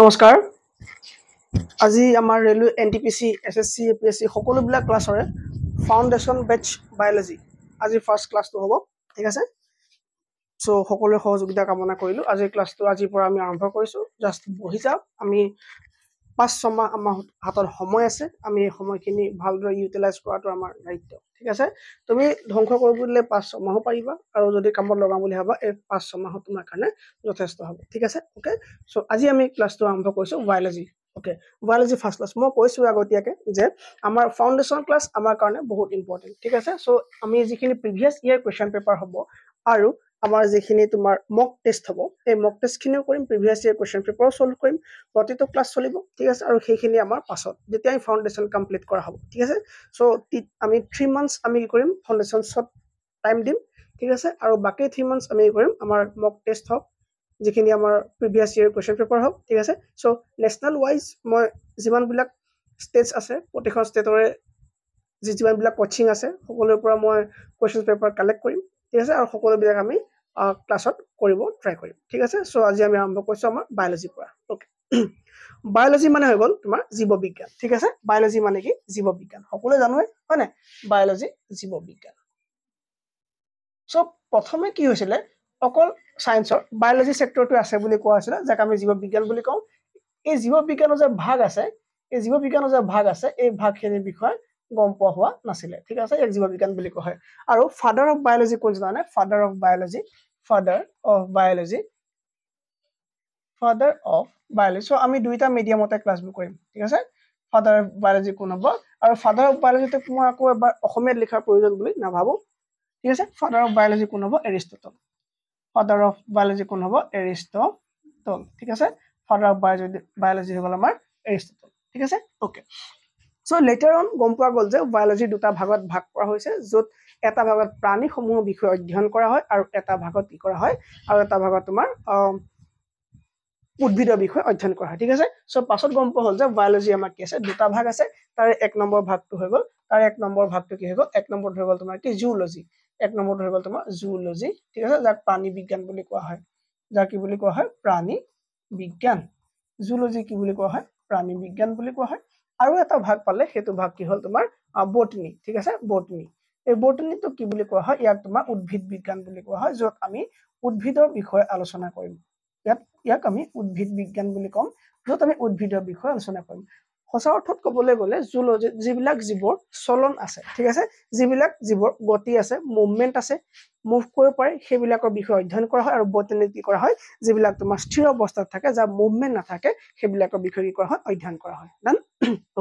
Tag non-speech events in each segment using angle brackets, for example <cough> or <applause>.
নমস্কাৰ আজি আমাৰ railway N T P C S S C A P S C সকলোবিলাক ক্লাছৰে ফাউণ্ডেশ্যন বেটছ বায়'লজি আজি ফাৰ্ষ্ট ক্লাছটো হ'ব ঠিক আছে ছ' সকলোৱে সহযোগিতা কামনা কৰিলোঁ আজিৰ ক্লাছটো আজিৰ পৰা আমি আৰম্ভ কৰিছোঁ জাষ্ট বহি যাওক আমি পাঁচ ছমাহ আমাৰ হাতত সময় আছে আমি এই সময়খিনি ভালদৰে ইউটিলাইজ কৰাটো আমাৰ দায়িত্ব ঠিক আছে তুমি ধ্বংস কৰিব বুলিলে পাঁচ ছমাহো পাৰিবা আৰু যদি কামত লগাম বুলি ভাবা এই পাঁচ ছমাহত তোমাৰ কাৰণে যথেষ্ট হ'ব ঠিক আছে অ'কে চ' আজি আমি ক্লাছটো আৰম্ভ কৰিছোঁ biology okay biology first class মই কৈছোঁ আগতীয়াকৈ যে আমাৰ ফাউণ্ডেশ্যন ক্লাছ আমাৰ কাৰণে বহুত ইম্পৰ্টেণ্ট ঠিক আছে চ' আমি যিখিনি প্ৰিভিয়াছ ইয়েৰ কুৱেশ্যন পেপাৰ হ'ব আৰু আমাৰ যিখিনি তোমাৰ মক টেষ্ট হ'ব সেই মক টেষ্টখিনিও কৰিম প্ৰিভিয়াছ ইয়েৰ কুৱেশ্যন পেপাৰো চল্ভ কৰিম প্ৰতিটো ক্লাছ চলিব ঠিক আছে আৰু সেইখিনি আমাৰ পাছত যেতিয়া আমি ফাউণ্ডেশ্যন কমপ্লিট কৰা হ'ব ঠিক আছে চ' আমি থ্ৰী মান্থছ আমি কৰিম ফাউণ্ডেশ্যন শ্বট টাইম দিম ঠিক আছে আৰু বাকী থ্ৰী মান্থছ আমি কৰিম আমাৰ মক টেষ্ট হওক যিখিনি আমাৰ প্ৰিভিয়াছ ইয়েৰ কুৱেশ্যন পেপাৰ হওক ঠিক আছে চ' নেশ্যনেল ৱাইজ মই যিমানবিলাক ষ্টেটছ আছে প্ৰতিখন ষ্টেটৰে যি যিমানবিলাক কচিং আছে সকলোৰে পৰা মই কুৱেশ্যন পেপাৰ কালেক্ট কৰিম ঠিক আছে আৰু সকলোবিলাক আমি ক্লাছত কৰিব ট্ৰাই কৰিম ঠিক আছে চ' আজি আমি আৰম্ভ কৰিছোঁ আমাৰ বায়'লজিৰ পৰা অ'কে বায়'লজি <clears throat> মানে হৈ গ'ল তোমাৰ জীৱবিজ্ঞান ঠিক আছে বায়'লজি মানে কি জীৱ বিজ্ঞান সকলোৱে জানোৱে হয় নাই বায়'লজি বিজ্ঞান চ' প্ৰথমে কি হৈছিলে অকল ছায়েন্সৰ বায়'লজি চেক্টৰটো আছে বুলি কোৱা হৈছিলে যাক আমি জীৱ বিজ্ঞান বুলি কওঁ এই জীৱ বিজ্ঞানৰ যে ভাগ আছে এই জীৱ বিজ্ঞানৰ যে ভাগ আছে এই ভাগখিনিৰ বিষয়ে গম পোৱা হোৱা নাছিলে ঠিক আছে এক জীৱ বিজ্ঞান বুলি কোৱা হয় আৰু ফাদাৰ অফ বায়'লজি কোন জানে father of biology father of biology father of biology so' আমি দুইটা মিডিয়ামতে ক্লাছবোৰ কৰিম ঠিক আছে ফাদাৰ অফ বায়'লজি কোন হ'ব আৰু ফাদাৰ অফ বায়'লজিটোক মই আকৌ এবাৰ অসমীয়াত লিখাৰ প্ৰয়োজন বুলি নাভাবোঁ ঠিক আছে ফাদাৰ অফ বায়'লজি কোন হ'ব এৰিষ্টটল ফাদাৰ অফ বায়'লজি কোন হ'ব এৰিষ্টটল ঠিক আছে ফাদাৰ অফ বায়'লজি বায়'লজি হৈ আমাৰ এৰিষ্টটল ঠিক আছে অ'কে চ' লেটাৰ অন গম পোৱা গ'ল যে বায়'লজি দুটা ভাগত ভাগ কৰা হৈছে য'ত এটা ভাগত প্ৰাণীসমূহৰ বিষয়ে অধ্যয়ন কৰা হয় আৰু এটা ভাগত কি কৰা হয় আৰু এটা ভাগত তোমাৰ উদ্ভিদৰ বিষয়ে অধ্যয়ন কৰা হয় ঠিক আছে চ' পাছত গম পোৱা হ'ল যে বায়'লজি আমাৰ কি আছে দুটা ভাগ আছে তাৰে এক নম্বৰ ভাগটো হৈ গ'ল তাৰে এক নম্বৰ ভাগটো কি হৈ গ'ল এক নম্বৰটো হৈ গ'ল তোমাৰ কি জুলজি এক নম্বৰটো হৈ গ'ল তোমাৰ জুলজি ঠিক আছে যাক প্ৰাণী বিজ্ঞান বুলি কোৱা হয় যাক কি বুলি কোৱা হয় প্ৰাণী বিজ্ঞান জুলজি কি বুলি কোৱা হয় প্ৰাণী বিজ্ঞান বুলি কোৱা হয় আৰু এটা ভাগ পালে সেইটো ভাগ কি হল তোমাৰ বটনি ঠিক আছে বটনি এই বটনিটো কি বুলি কোৱা হয় ইয়াক তোমাৰ উদ্ভিদ বিজ্ঞান বুলি কোৱা হয় য'ত আমি উদ্ভিদৰ বিষয়ে আলোচনা কৰিম ইয়াত ইয়াক আমি উদ্ভিদ বিজ্ঞান বুলি ক'ম য'ত আমি উদ্ভিদৰ বিষয়ে আলোচনা কৰিম সঁচা অৰ্থত ক'বলৈ গ'লে জুলজি যিবিলাক জীৱৰ চলন আছে ঠিক আছে যিবিলাক জীৱৰ গতি আছে মুভমেণ্ট আছে মুভ কৰিব পাৰে সেইবিলাকৰ বিষয়ে অধ্যয়ন কৰা হয় আৰু কি কৰা হয় যিবিলাক তোমাৰ স্থিৰ অৱস্থাত থাকে যাৰ মুভমেণ্ট নাথাকে সেইবিলাকৰ বিষয়ে কি কৰা হয় অধ্যয়ন কৰা হয় ডান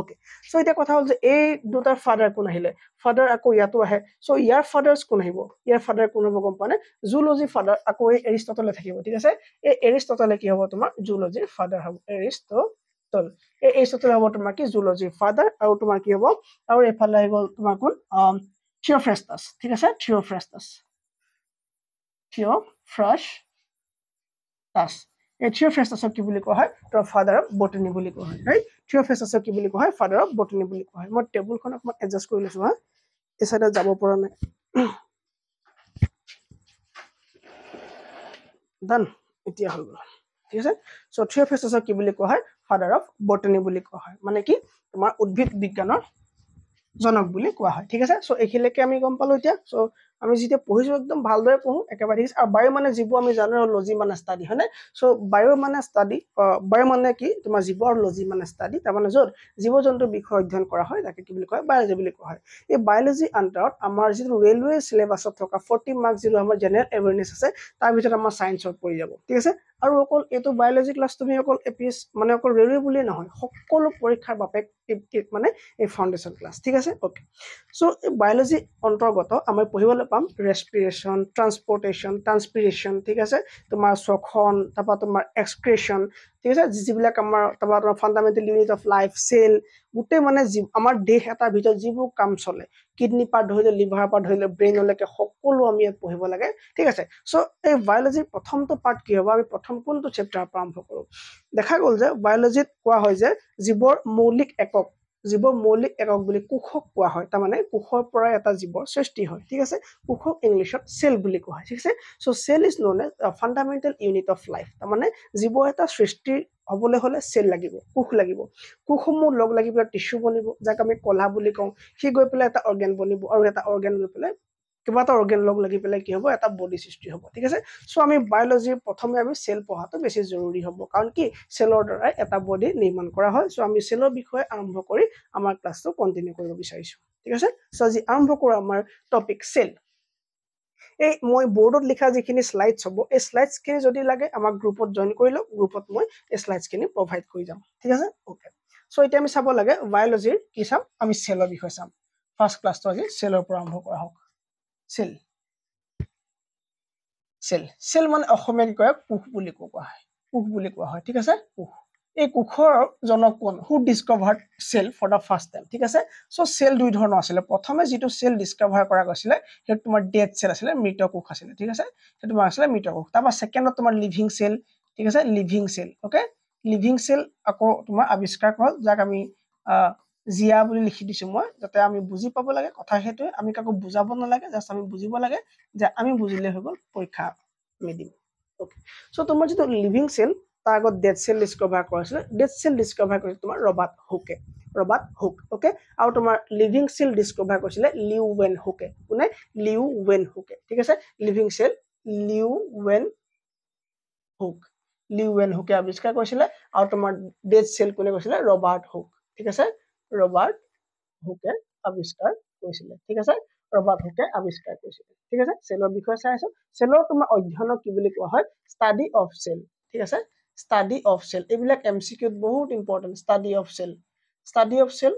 অ'কে চ' এতিয়া কথা হ'ল যে এই দুটাৰ ফাদাৰ কোন আহিলে ফাদাৰ আকৌ ইয়াতো আহে চ' ইয়াৰ ফাদাৰ্ছ কোন আহিব ইয়াৰ ফাদাৰ কোন হ'ব গম পোৱানে জুলজিৰ ফাদাৰ আকৌ এই এৰিষ্টটলে থাকিব ঠিক আছে এই এৰিষ্টটলে কি হ'ব তোমাৰ জুলজিৰ ফাদাৰ হ'ব এৰিষ্ট তল এই এইচ তল হ'ব তোমাৰ কি জুলজি ফাদাৰ আৰু তোমাৰ কি হ'ব আৰু এইফালে আহি গ'ল তোমাৰ কোন থিঅ'ফ্ৰেষ্টাছ ঠিক আছে থিঅ'ফ্ৰেষ্টাছ থিঅ' ফ্ৰাছ তাছ এই থিঅ'ফ্ৰেষ্টাছক কি বুলি কোৱা হয় তোমাৰ ফাদাৰ অফ বটনি বুলি কোৱা হয় ৰাইট থিঅ'ফ্ৰেষ্টাছক কি বুলি কোৱা হয় ফাদাৰ অফ বটনি বুলি কোৱা হয় মই টেবুলখন অকণমান এডজাষ্ট কৰি লৈছোঁ হা এই চাইডে যাব পৰা নাই ডান এতিয়া হৈ গ'ল ঠিক আছে চ' থিঅ'ফ্ৰেষ্টাছক কি বুলি কোৱা হয় ফাদাৰ অফ বটনি বুলি কোৱা হয় মানে কি তোমাৰ উদ্ভিদ বিজ্ঞানৰ জনক বুলি কোৱা হয় ঠিক আছে চ' এইখিনিলৈকে আমি গম পালো এতিয়া আমি যেতিয়া পঢ়িছোঁ একদম ভালদৰে পঢ়ো একেবাৰে দেখিছোঁ আৰু বায়ু মানে যিবোৰ আমি জানো আৰু লজি মানে ষ্টাডি হয়নে চ' বায়ু মানে ষ্টাডি বায়ু মানে কি তোমাৰ জীৱ আৰু লজি মানে ষ্টাডি তাৰমানে য'ত জীৱ জন্তুৰ বিষয়ে অধ্যয়ন কৰা হয় তাকে কি বুলি কয় বায়'লজি বুলি কোৱা হয় এই বায়'লজি আণ্ডাৰত আমাৰ যিটো ৰেলৱে চিলেবাছত থকা ফৰ্টি মাৰ্কছ যিটো আমাৰ জেনেৰেল এৱেৰনেছ আছে তাৰ ভিতৰত আমাৰ ছায়েন্সত পৰি যাব ঠিক আছে আৰু অকল এইটো বায়'লজি ক্লাছ তুমি অকল এ পি এছ মানে অকল ৰেলৱে বুলিয়েই নহয় সকলো পৰীক্ষাৰ বাবে মানে এই ফাউণ্ডেশ্যন ক্লাছ ঠিক আছে অ'কে চ' এই বায়'লজি অন্তৰ্গত আমি পঢ়িবলৈ দেখিবলৈ পাম ৰেচপিৰেশ্যন ট্ৰান্সপৰ্টেশ্যন ট্ৰান্সপিৰেশ্যন ঠিক আছে তোমাৰ চখন তাৰপৰা তোমাৰ এক্সক্ৰেশ্যন ঠিক আছে যিবিলাক আমাৰ তাৰপৰা তোমাৰ fundamental unit of life cell গোটেই মানে যি আমাৰ দেশ এটাৰ ভিতৰত যিবোৰ কাম চলে কিডনী পাৰ্ট ধৰিলে লিভাৰৰ পাৰ্ট ধৰিলে ব্ৰেইনলৈকে সকলো আমি ইয়াত পঢ়িব লাগে ঠিক আছে চ' এই বায়'লজিৰ প্ৰথমটো পাৰ্ট কি হ'ব আমি প্ৰথম কোনটো চেপ্টাৰৰ পৰা আৰম্ভ কৰোঁ দেখা গ'ল যে বায়'লজিত কোৱা হয় যে যিবোৰ মৌলিক একক জীৱৰ মৌলিক একক বুলি কোষক কোৱা হয় তাৰমানে কোষৰ পৰা এটা জীৱৰ সৃষ্টি হয় ঠিক আছে কোষক ইংলিছত চেল বুলি কোৱা হয় ঠিক আছে so' cell is known as fundamental unit of life তাৰমানে জীৱৰ এটা সৃষ্টিৰ হ'বলৈ হ'লে চেল লাগিব কোষ লাগিব কোষসমূহ লগ লাগি পেলাই টিচু বনিব যাক আমি কলা বুলি কওঁ সি গৈ পেলাই এটা অৰ্গেন বনিব আৰু এটা অৰ্গেন গৈ পেলাই কিবা এটা অৰ্গেন লগ লাগি পেলাই কি হ'ব এটা বডি সৃষ্টি হ'ব ঠিক আছে চ' আমি বায়'লজিৰ প্ৰথমে আমি চেল পঢ়াটো বেছি জৰুৰী হ'ব কাৰণ কি চেলৰ দ্বাৰাই এটা বডি নিৰ্মাণ কৰা হয় চ' আমি চেলৰ বিষয়ে আৰম্ভ কৰি আমাৰ ক্লাছটো কণ্টিনিউ কৰিব বিচাৰিছো ঠিক আছে চ' আজি আৰম্ভ কৰোঁ আমাৰ টপিক চেল এই মই বৰ্ডত লিখা যিখিনি শ্লাইডছ হ'ব এই শ্লাইডছখিনি যদি লাগে আমাক গ্ৰুপত জইন কৰি লওক গ্ৰুপত মই এই শ্লাইডছখিনি প্ৰভাইড কৰি যাম ঠিক আছে অ'কে চ' এতিয়া আমি চাব লাগে বায়'লজিৰ কি চাম আমি চেলৰ বিষয়ে চাম ফাৰ্ষ্ট ক্লাছটো আজি চেলৰ পৰা আৰম্ভ কৰা হওক চেল চেল চেল মানে অসমীয়াত কয় কোষ বুলি কোৱা হয় কোষ বুলি কোৱা হয় ঠিক আছে কোষ এই কোষৰ জনক কোন who discovered cell for the first time ঠিক আছে চ' চেল দুই ধৰণৰ আছিলে প্ৰথমে যিটো চেল ডিছকভাৰ কৰা গৈছিলে সেইটো তোমাৰ ডেথ চেল আছিলে মৃত কোষ আছিলে ঠিক আছে সেইটো তোমাৰ আছিলে মৃত কোষ তাৰপৰা ছেকেণ্ডত তোমাৰ লিভিং চেল ঠিক আছে living cell okay living cell আকৌ তোমাৰ আৱিষ্কাৰ কৰ যাক আমি জিয়া বুলি লিখি দিছো মই যাতে আমি বুজি পাব লাগে কথা সেইটোৱে আমি কাকো বুজাব নালাগে জাষ্ট আমি বুজিব লাগে যে আমি বুজিলে হৈ পৰীক্ষা আমি দিম অ'কে চ' তোমাৰ যিটো লিভিং চেল তাৰ আগত ডেড চেল ডিচকভাৰ কৰিছিলে ডেড চেল ডিচকভাৰ কৰিছিলে তোমাৰ ৰবাত হুকে ৰবাত হুক অ'কে আৰু তোমাৰ লিভিং চেল ডিচকভাৰ কৰিছিলে লিউ ৱেন হুকে কোনে লিউ ৱেন হুকে ঠিক আছে living cell Leeuwenhoek লিউ ৱেন হুকে আৱিষ্কাৰ কৰিছিলে আৰু তোমাৰ ডেড চেল কোনে কৈছিলে ৰবাৰ্ট হুক ঠিক আছে ৰবাৰ্ট হুকে আৱিষ্কাৰ কৰিছিলে ঠিক আছে ৰবাৰ্ট হুকে আৱিষ্কাৰ কৰিছিলে ঠিক আছে চেলৰ বিষয়ে চাই আছো চেলৰ তোমাৰ অধ্যয়নক কি বুলি কোৱা হয় ষ্টাডি অফ চেল ঠিক আছে ষ্টাডি অফ চেল এইবিলাক এম চি বহুত important study of cell study of cell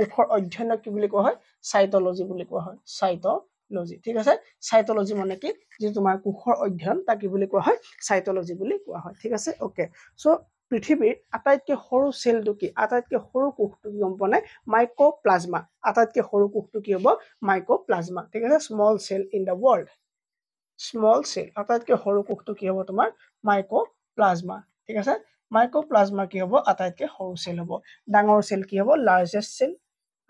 কোষৰ অধ্যয়নক কি বুলি কোৱা হয় চাইট'লজি বুলি কোৱা হয় চাইট'লজি ঠিক আছে চাইট'লজি মানে কি যি তোমাৰ কোষৰ অধ্যয়ন তাক কি বুলি কোৱা হয় চাইট'লজি বুলি কোৱা হয় ঠিক আছে অ'কে চ' পৃথিৱীৰ আটাইতকৈ সৰু চেলটো কি আটাইতকৈ সৰু কোষটো কি গম পোৱা মাইক্ৰ প্লাজমা আটাইতকৈ সৰু কোষটো কি হ'ব মাইক্ৰ প্লাজমা ঠিক আছে small cell in the world small cell আটাইতকৈ সৰু কোষটো কি হ'ব তোমাৰ মাইক্ৰ প্লাজমা ঠিক আছে মাইক্ৰ প্লাজমা কি হ'ব আটাইতকৈ সৰু চেল হ'ব ডাঙৰ চেল কি হ'ব লাৰ্জেষ্ট চেল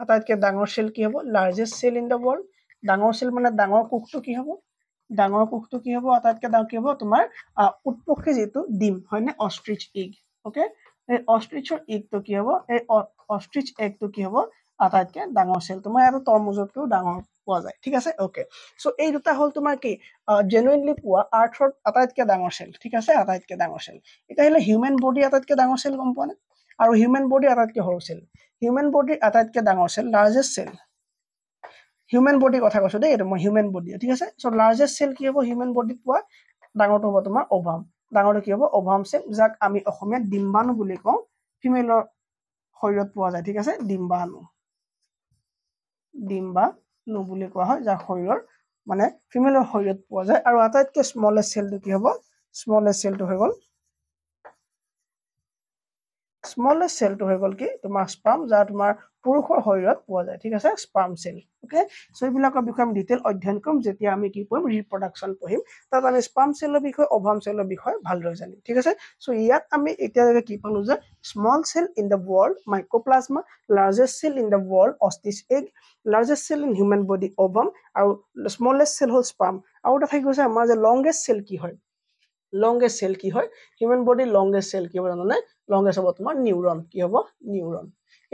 আটাইতকৈ ডাঙৰ চেল কি হ'ব largest cell in the world ডাঙৰ চেল মানে ডাঙৰ কোষটো কি হ'ব ডাঙৰ কোষটো কি হ'ব আটাইতকৈ ডাঙৰ কি হ'ব তোমাৰ উৎপক্ষী যিটো ডিম হয়নে অষ্ট্ৰিচ ইগ ওকে এই অষ্ট্ৰিচৰ ইগটো কি হ'ব এই অষ্ট্ৰিচ এগটো কি হ'ব আটাইতকৈ ডাঙৰ চেল তোমাৰ আৰু তৰমুজতকৈও ডাঙৰ পোৱা যায় ঠিক আছে অ'কে চ' এই দুটা হ'ল তোমাৰ কি জেনুইনলি পোৱা আৰ্থৰ আটাইতকৈ ডাঙৰ চেল ঠিক আছে আটাইতকৈ ডাঙৰ চেল এতিয়া আহিলে হিউমেন বডিৰ আটাইতকৈ ডাঙৰ চেল গম পোৱানে আৰু হিউমেন বডিৰ আটাইতকৈ সৰু চেল হিউমেন বডিৰ আটাইতকৈ ডাঙৰ চেল লাৰ্জেষ্ট চেল হিউমেন বডিৰ কথা কৈছোঁ দেই এইটো মই হিউমেন বডি ঠিক আছে চ' লাৰ্জেষ্ট চেল কি হ'ব হিউমেন বডিত পোৱা ডাঙৰটো হ'ব তোমাৰ অভাম ডাঙৰটো কি হ'ব অভাম চেপ যাক আমি অসমীয়াত ডিম্বাণু বুলি কওঁ ফিমেলৰ শৰীৰত পোৱা যায় ঠিক আছে ডিম্বাণু ডিম্বাণু বুলি কোৱা হয় যাক শৰীৰৰ মানে ফিমেলৰ শৰীৰত পোৱা যায় আৰু আটাইতকৈ স্মলেষ্ট চেলটো কি হ'ব স্মলেষ্ট চেলটো হৈ গ'ল স্মলেষ্ট চেলটো হৈ গ'ল কি তোমাৰ স্পাম যাৰ তোমাৰ পুৰুষৰ শৰীৰত পোৱা যায় ঠিক আছে স্পাম চেল অ'কে চ' এইবিলাকৰ বিষয়ে আমি ডিটেইল অধ্যয়ন কৰিম যেতিয়া আমি কি পঢ়িম ৰিপ্ৰডাকশ্যন পঢ়িম তাত আমি স্পাম চেলৰ বিষয়ে অভাম চেলৰ বিষয়ে ভালদৰে জানিম ঠিক আছে চ' ইয়াত আমি এতিয়ালৈকে কি পালোঁ যে small cell in the world mycoplasma largest cell in the world ostrich egg largest cell in human body ovum আৰু স্মলেষ্ট চেল হ'ল স্পাম আৰু এটা থাকি গৈছে আমাৰ যে লংগেষ্ট চেল কি হয় লংগেষ্ট চেল কি হয় হিউমেন বডিৰ লংগেষ্ট চেল কি হ'ব জানানে লংগেষ্ট হ'ব তোমাৰ নিউৰণ কি হ'ব নিউৰণ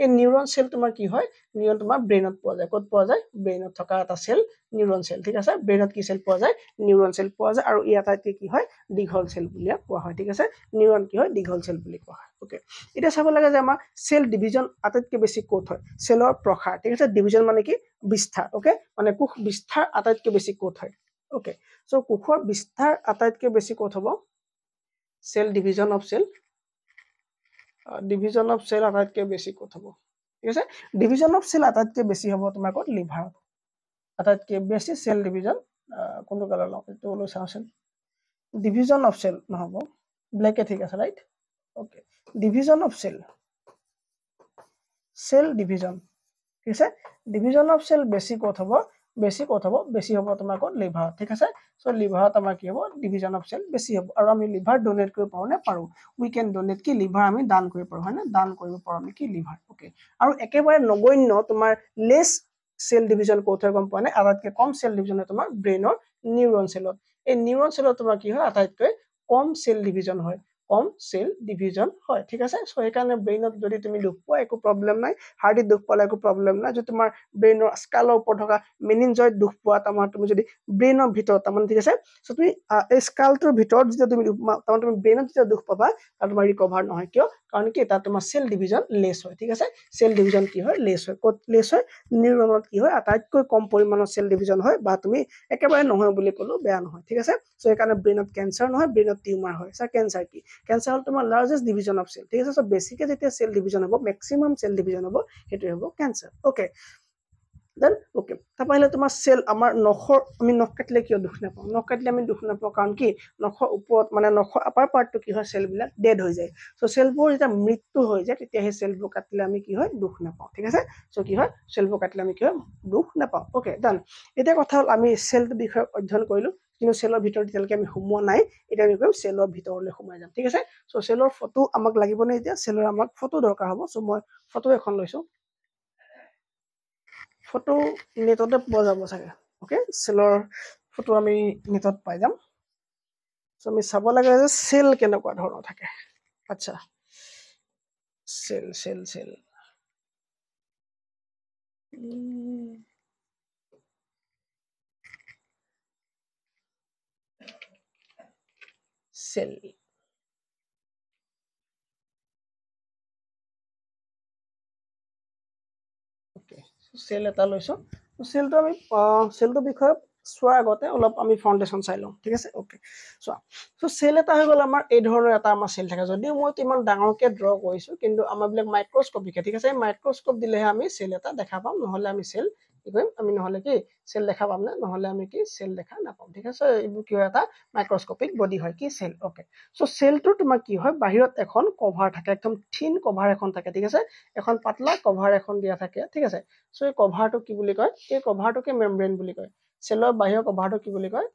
এই নিউৰণ চেল তোমাৰ কি হয় নিউৰণ তোমাৰ ব্ৰেইনত পোৱা যায় ক'ত পোৱা যায় ব্ৰেইনত থকা এটা চেল নিউৰণ চেল ঠিক আছে ব্ৰেইনত কি চেল পোৱা যায় নিউৰণ চেল পোৱা যায় আৰু ই আটাইতকৈ কি হয় দীঘল চেল বুলিয়ে কোৱা হয় ঠিক আছে নিউৰণ কি হয় দীঘল চেল বুলি কোৱা হয় অ'কে এতিয়া চাব লাগে যে আমাৰ চেল ডিভিজন আটাইতকৈ বেছি ক'ত হয় চেলৰ প্ৰসাৰ ঠিক আছে ডিভিজন মানে কি বিস্তাৰ অ'কে মানে কোষ বিস্তাৰ আটাইতকৈ বেছি ক'ত হয় ওকে চ' কোষৰ বিস্তাৰ আটাইতকৈ বেছি ক'ত হ'ব cell division of cell division of cell আটাইতকৈ বেছি ক'ত হ'ব ঠিক আছে ডিভিজন অফ চেল আটাইতকৈ বেছি হ'ব তোমাৰ ক'ত লিভাৰত আটাইতকৈ বেছি চেল ডিভিজন কোনটো কালে লওঁ সেইটো লৈ চাওঁচোন ডিভিজন অফ চেল নহ'ব ব্লেকে ঠিক আছে right okay division of cell cell division ঠিক আছে ডিভিজন অফ চেল বেছি ক'ত হ'ব বেছি ক'ত হ'ব বেছি হ'ব তোমাৰ লিভাৰত ঠিক আছে চ' লিভাৰত আমাৰ কি হ'ব ডিভিজন অফ চেল বেছি হ'ব আৰু আমি লিভাৰ ডনেট কৰিব পাৰোঁনে পাৰোঁ উই কেন ডনেট কি লিভাৰ আমি দান কৰিব পাৰোঁ হয়নে দান কৰিব পাৰোঁ আমি কি লিভাৰ অ'কে আৰু একেবাৰে নগন্য তোমাৰ লেছ চেল ডিভিজন ক'ত হয় গম নাই আটাইতকৈ কম চেল ডিভিজন হয় তোমাৰ ব্ৰেইনৰ নিউৰন চেলত এই নিউৰন চেলত তোমাৰ কি হয় আটাইতকৈ কম চেল ডিভিজন হয় কম চেল ডিভিজন হয় ঠিক আছে চ' সেইকাৰণে ব্ৰেইনত যদি তুমি দুখ পোৱা একো প্ৰব্লেম নাই হাৰ্টিত দুখ পালে একো প্ৰব্লেম নাই যদি তোমাৰ ব্ৰেইনৰ স্কালৰ ওপৰত থকা মেনিনজয়ত দুখ পোৱা তাৰমানে তুমি যদি ব্ৰেইনৰ ভিতৰত তাৰমানে ঠিক আছে চ' তুমি এই স্কালটোৰ ভিতৰত যেতিয়া তুমি তাৰমানে তুমি ব্ৰেইনত যেতিয়া দুখ পাবা তাত তোমাৰ ৰিকভাৰ নহয় কিয় কাৰণ কি তাত তোমাৰ চেল ডিভিজন লেছ হয় ঠিক আছে চেল ডিভিজন কি হয় লেছ হয় ক'ত লেছ হয় নিউৰনত কি হয় আটাইতকৈ কম পৰিমাণৰ চেল ডিভিজন হয় বা তুমি একেবাৰে নহয় বুলি ক'লেও বেয়া নহয় ঠিক আছে চ' সেইকাৰণে ব্ৰেইনত কেঞ্চাৰ নহয় ব্ৰেইনত টিউমাৰ হয় চাৰ কেঞ্চাৰ কি কেঞ্চাৰ হ'ল তোমাৰ লাৰ্জেষ্ট ডিভিজন অফ চেল ঠিক আছে চ' বেছিকৈ যেতিয়া চেল ডিভিজন হ'ব মেক্সিমাম চেল ডিভিজন হ'ব সেইটোৱে হ'ব কেঞ্চাৰ অ'কে দেন অ'কে তাৰপৰা আহিলে তোমাৰ চেল আমাৰ নখৰ আমি নখ কাটিলে কিয় দুখ নাপাওঁ নখ কাটিলে আমি দুখ নাপাওঁ কাৰণ কি নখৰ ওপৰত মানে নখৰ আপাৰ পাৰ্টটো কি হয় চেলবিলাক ডেড হৈ যায় চ' চেলবোৰ যেতিয়া মৃত্যু হৈ যায় তেতিয়া সেই চেলবোৰ কাটিলে আমি কি হয় দুখ নাপাওঁ ঠিক আছে চ' কি হয় চেলবোৰ কাটিলে আমি কি হয় দুখ নাপাওঁ অ'কে ডান এতিয়া কথা হ'ল আমি চেলটোৰ বিষয়ে অধ্যয়ন কৰিলোঁ কিন্তু চেলৰ ভিতৰত এতিয়ালৈকে আমি সোমোৱা নাই এতিয়া আমি কৰিম চেলৰ ভিতৰলৈ সোমাই যাম ঠিক আছে চ' চেলৰ ফটো আমাক লাগিবনে এতিয়া চেলৰ আমাক ফটো দৰকাৰ হ'ব চ' মই ফটো এখন লৈছোঁ ফটো নেটতে পোৱা যাব চাগে অ'কে চেলৰ ফটো আমি নেটত পাই যাম চ' আমি চাব লাগে যে চেল কেনেকুৱা ধৰণৰ থাকে আচ্ছা cell cell cell cell cell এটা লৈছোঁ চেলটো আমি চেলটো বিষয়ে চোৱাৰ আগতে অলপ আমি ফাউণ্ডেশ্যন চাই লওঁ ঠিক আছে অ'কে চোৱা চ' চেল এটা হৈ গ'ল আমাৰ এই ধৰণৰ এটা আমাৰ চেল থাকে যদিও মই ইমান ডাঙৰকৈ ড্ৰ কৰিছোঁ কিন্তু আমাৰবিলাক মাইক্ৰস্কপিকে ঠিক আছে এই মাইক্ৰস্কোপ দিলেহে আমি চেল এটা দেখা পাম নহ'লে আমি চেল কি কৰিম আমি নহ'লে কি চেল দেখা পামনে নহ'লে আমি কি চেল দেখা নাপাম ঠিক আছে এইবোৰ কি হয় এটা মাইক্ৰস্কপিক বডি হয় কি চেল অ'কে চ' চেলটো তোমাৰ কি হয় বাহিৰত এখন কভাৰ থাকে একদম থিন কভাৰ এখন থাকে ঠিক আছে এখন পাতলা কভাৰ এখন দিয়া থাকে ঠিক আছে চ' এই কভাৰটো কি বুলি কয় এই কভাৰটোকে মেমব্ৰেইন বুলি কয় চেলৰ বাহিৰৰ কভাৰটো কি বুলি কয়